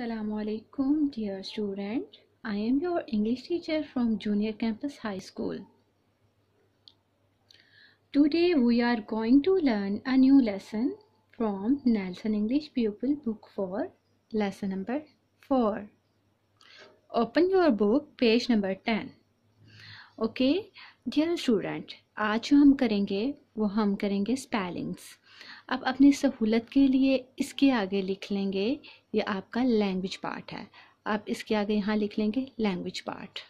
Assalamu alaikum dear student I am your English teacher from junior campus high school Today we are going to learn a new lesson from Nelson English pupil book 4 lesson number 4 Open your book page number 10 Okay dear student aaj jo hum karenge wo hum karenge spellings आप अपनी सहूलत के लिए इसके आगे लिख लेंगे ये आपका लैंग्वेज पार्ट है आप इसके आगे यहाँ लिख लेंगे लैंग्वेज पार्ट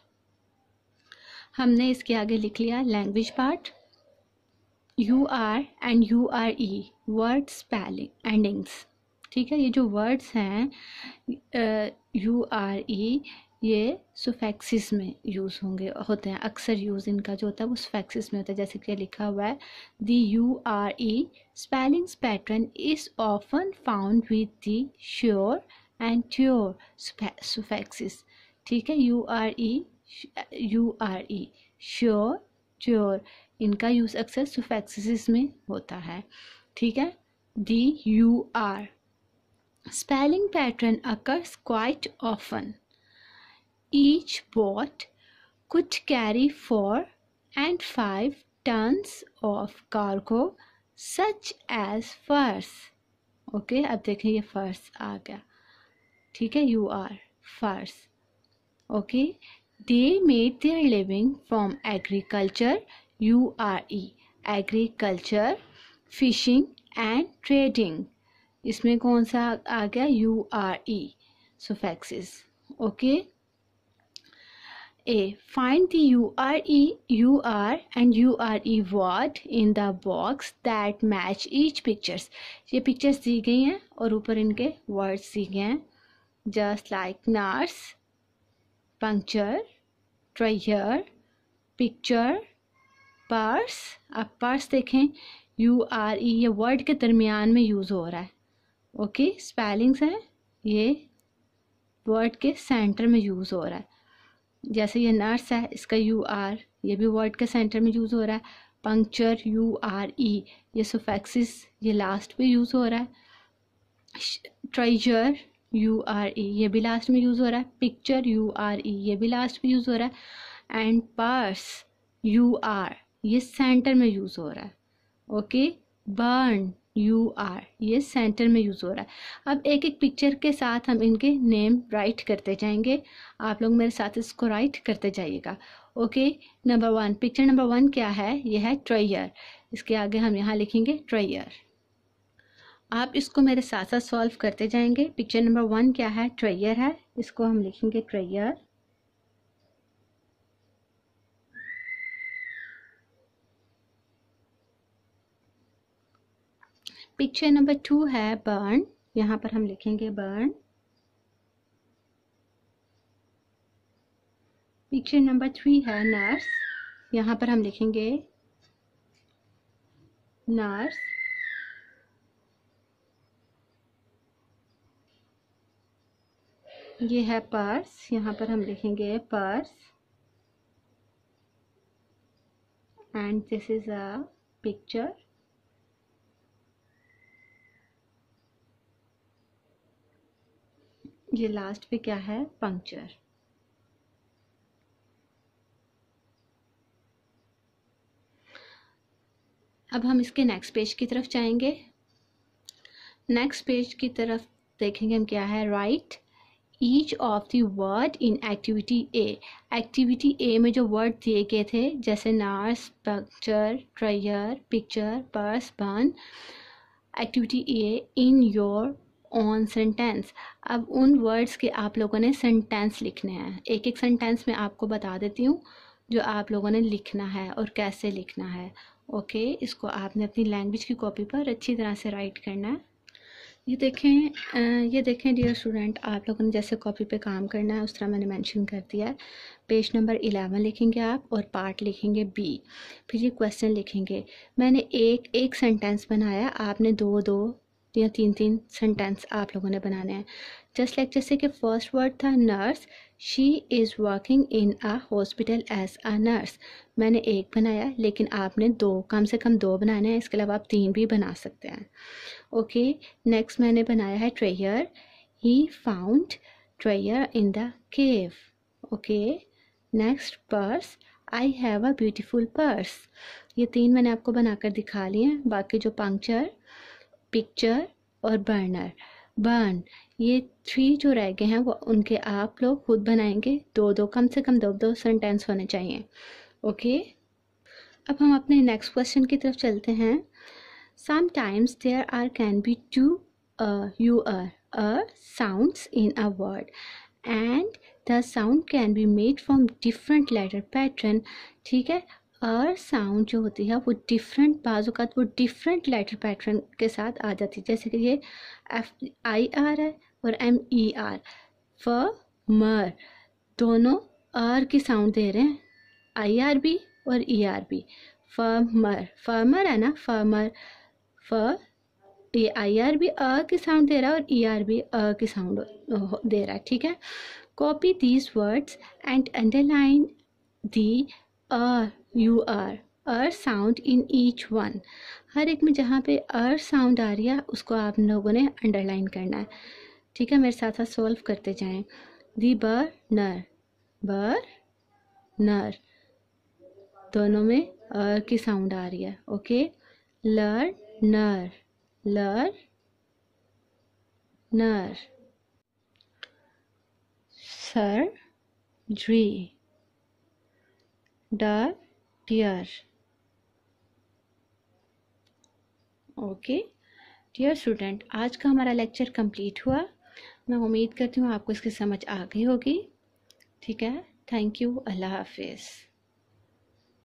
हमने इसके आगे लिख लिया language part U R and U R E word spelling endings ठीक है ये जो वर्ड्स हैं यू आर ई ये सुफेक्सिस में यूज़ होंगे होते हैं अक्सर यूज़ इनका जो होता है वो सुफेक्सिस में होता है जैसे कि लिखा हुआ है the U R E spellings pattern is often found with the sure and ture suffixes ठीक है U R E U R E sure ture इनका यूज़ अक्सर सुफेक्सिस में होता है ठीक है the U R spelling pattern occurs quite often each boat could carry four and five tons of cargo such as furs. Okay okay, अब देखें ये फर्स आ गया ठीक है U R furs okay they made their living from agriculture U R E agriculture fishing and trading इसमें कौन सा आ गया यू आर ई सोफेक्सिस फैक्सिस okay A. Find the URE, UR and URE word in the box that match each pictures. ये pictures दी गई हैं और ऊपर इनके words दी गए हैं Just like nurse, puncture, treasure, picture, purse. आप purse देखें यू आर ई ये वर्ड के दरमियान में यूज़ हो रहा है ओके okay, स्पेलिंग्स हैं ये वर्ड के सेंटर में यूज़ हो रहा है जैसे ये नर्स है इसका यू आर ये भी वर्ड के सेंटर में यूज़ हो रहा है पंक्चर यू आर ई ये सोफेक्सिस ये लास्ट e, में यूज़ हो रहा है ट्रेजर यू आर ई ये भी लास्ट में यूज़ हो रहा है पिक्चर यू आर ई ये भी लास्ट में यूज़ हो रहा है एंड पर्स यू आर ये सेंटर में यूज़ हो रहा है ओके बर्न यू आर ये सेंटर में यूज़ हो रहा है अब एक एक पिक्चर के साथ हम इनके नेम राइट करते जाएंगे आप लोग मेरे साथ इसको राइट करते जाइएगा okay number one picture number one क्या है यह है ट्रेयर इसके आगे हम यहाँ लिखेंगे ट्रेयर आप इसको मेरे साथ साथ सॉल्व करते जाएंगे पिक्चर नंबर वन क्या है ट्रेयर है इसको हम लिखेंगे ट्रेयर पिक्चर नंबर टू है बर्न यहाँ पर हम लिखेंगे बर्न पिक्चर नंबर थ्री है नर्स यहाँ पर हम लिखेंगे नर्स ये है पर्स यहाँ पर हम लिखेंगे purse and this is a picture ये लास्ट पे क्या है पंक्चर अब हम इसके नेक्स्ट पेज की तरफ जाएंगे नेक्स्ट पेज की तरफ देखेंगे हम क्या है write each of the word in activity A activity A में जो वर्ड दिए गए थे जैसे nurse puncture treasure picture purse burn activity A in your own sentence अब उन वर्ड्स के आप लोगों ने सेंटेंस लिखने हैं एक एक सेंटेंस मैं आपको बता देती हूँ जो आप लोगों ने लिखना है और कैसे लिखना है ओके इसको आपने अपनी लैंग्वेज की कॉपी पर अच्छी तरह से राइट करना है ये देखें ये देखें डियर स्टूडेंट आप लोगों ने जैसे कॉपी पे काम करना है उस तरह मैंने मेंशन कर दिया है पेज नंबर इलेवन लिखेंगे आप और पार्ट लिखेंगे बी फिर ये क्वेश्चन लिखेंगे मैंने एक एक सेंटेंस बनाया आपने दो दो या तीन तीन सेंटेंस आप लोगों ने बनाने हैं जस्ट लाइक जैसे कि फर्स्ट वर्ड था nurse she is working in a hospital as a nurse मैंने एक बनाया लेकिन आपने दो कम से कम दो बनाने हैं इसके अलावा आप तीन भी बना सकते हैं ओके नेक्स्ट मैंने बनाया है treasure he found treasure in the cave okay next purse I have a beautiful purse ये तीन मैंने आपको बनाकर दिखा लिए हैं बाकी जो पंक्चर पिक्चर और बर्नर बर्न ये थ्री जो रह गए हैं वो उनके आप लोग खुद बनाएंगे दो दो कम से कम दो दो सेंटेंस होने चाहिए ओके अब हम अपने नेक्स्ट क्वेश्चन की तरफ चलते हैं sometimes there are can be two U R a sounds in a word and the sound can be made from different letter pattern ठीक है आर साउंड जो होती है वो डिफरेंट बाज़ात वो डिफरेंट लेटर पैटर्न के साथ आ जाती है जैसे कि ये एफ आई आर है और एम ई आर फ मर दोनों आर की साउंड दे रहे हैं आई आर बी और ई आर बी फ फ मर है ना फमर फ ये आई आर बी अ की साउंड दे रहा है और ई आर बी अ की साउंड दे रहा है ठीक है copy these words and underline the a U R ur sound in each one हर एक में जहाँ पे अर साउंड आ रही है उसको आप लोगों ने अंडरलाइन करना है ठीक है मेरे साथ साथ सॉल्व करते जाएं दी बर नर बर नर दोनों में अर की साउंड आ रही है ओके लर नर लर नर सर जी डर deer ओके डियर स्टूडेंट आज का हमारा लेक्चर कंप्लीट हुआ मैं उम्मीद करती हूँ आपको इसकी समझ आ गई होगी ठीक है थैंक यू अल्लाह हाफिज़